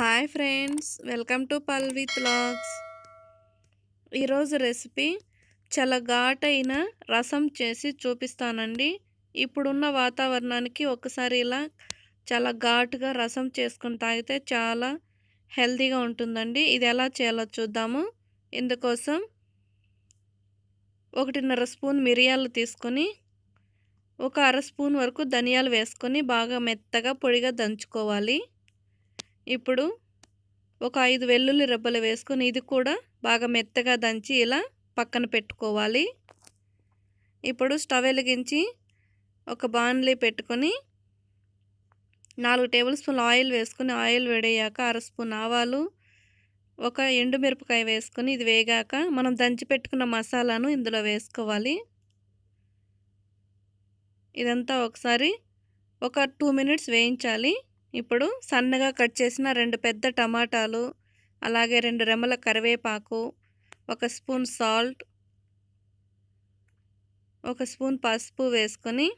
hi friends welcome to Palvi vlogs ఈరోజు recipe చాలా ఘాటైన రసం చేసి చూపిస్తానండి ఇప్పుడున్న వాతావరణానికి ఒకసారి ఇలా చాలా ఘాటుగా రసం చేసుకుని తాగితే చాలా హెల్తీగా ఉంటుందండి ఇది ఎలా చేయాలో చూద్దాము ఇందుకోసం ఒకటిన్నర స్పూన్ మిరియాలు తీసుకొని ఒక అర స్పూన్ వరకు ధనియాలు వేసుకొని బాగా మెత్తగా పొడిగా దంచుకోవాలి ఇప్పుడు ఒక ఐదు వెల్లుల్లి రెబ్బలు వేసుకొని ఇది కూడా బాగా మెత్తగా దంచి ఇలా పక్కన పెట్టుకోవాలి ఇప్పుడు స్టవ్ వెలిగించి ఒక బాణలి పెట్టుకొని నాలుగు టేబుల్ స్పూన్లు ఆయిల్ వేసుకుని ఆయిల్ వేడయ్యాక అర స్పూన్ ఆవాలు ఒక ఎండుమిరపకాయ వేసుకొని ఇది వేగాక మనం దంచి పెట్టుకున్న మసాలాను ఇందులో వేసుకోవాలి ఇదంతా ఒకసారి ఒక టూ మినిట్స్ వేయించాలి ఇప్పుడు సన్నగా కట్ చేసిన రెండు పెద్ద టమాటాలు అలాగే రెండు రెమ్మల కరివేపాకు ఒక స్పూన్ సాల్ట్ ఒక స్పూన్ పసుపు వేసుకొని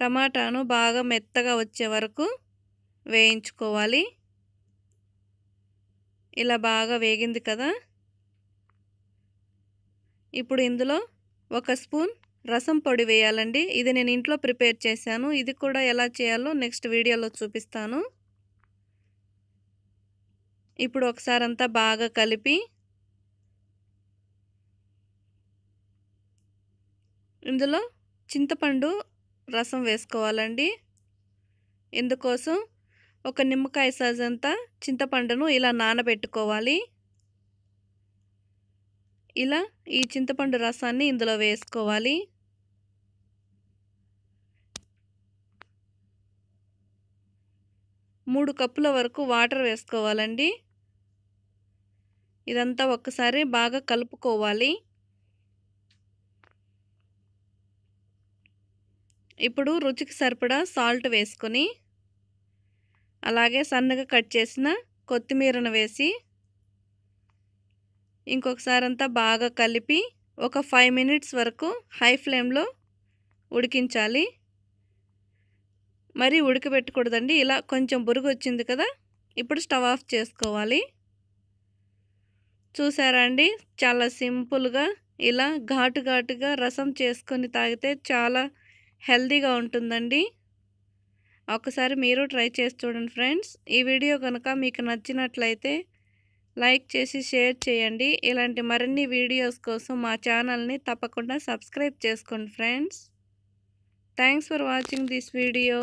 టమాటాను బాగా మెత్తగా వచ్చే వరకు వేయించుకోవాలి ఇలా బాగా వేగింది కదా ఇప్పుడు ఇందులో ఒక స్పూన్ రసం పొడి వేయాలండి ఇది నేను ఇంట్లో ప్రిపేర్ చేశాను ఇది కూడా ఎలా చేయాలో నెక్స్ట్ వీడియోలో చూపిస్తాను ఇప్పుడు ఒకసారి అంతా బాగా కలిపి ఇందులో చింతపండు రసం వేసుకోవాలండి ఇందుకోసం ఒక నిమ్మకాయ సైజ్ అంతా చింతపండును ఇలా నానబెట్టుకోవాలి ఇలా ఈ చింతపండు రసాన్ని ఇందులో వేసుకోవాలి మూడు కప్పుల వరకు వాటర్ వేసుకోవాలండి ఇదంతా ఒక్కసారి బాగా కలుపుకోవాలి ఇప్పుడు రుచికి సరిపడా సాల్ట్ వేసుకొని అలాగే సన్నగా కట్ చేసిన కొత్తిమీరను వేసి ఇంకొకసారి అంతా బాగా కలిపి ఒక ఫైవ్ మినిట్స్ వరకు హై ఫ్లేమ్లో ఉడికించాలి మరీ ఉడకబెట్టకూడదండి ఇలా కొంచెం బురుగు వచ్చింది కదా ఇప్పుడు స్టవ్ ఆఫ్ చేసుకోవాలి చూసారా అండి చాలా సింపుల్గా ఇలా ఘాటు ఘాటుగా రసం చేసుకొని తాగితే చాలా హెల్దీగా ఉంటుందండి ఒకసారి మీరు ట్రై చేసి చూడండి ఫ్రెండ్స్ ఈ వీడియో కనుక మీకు నచ్చినట్లయితే లైక్ చేసి షేర్ చేయండి ఇలాంటి మరిన్ని వీడియోస్ కోసం మా ఛానల్ని తప్పకుండా సబ్స్క్రైబ్ చేసుకోండి friends thanks for watching this video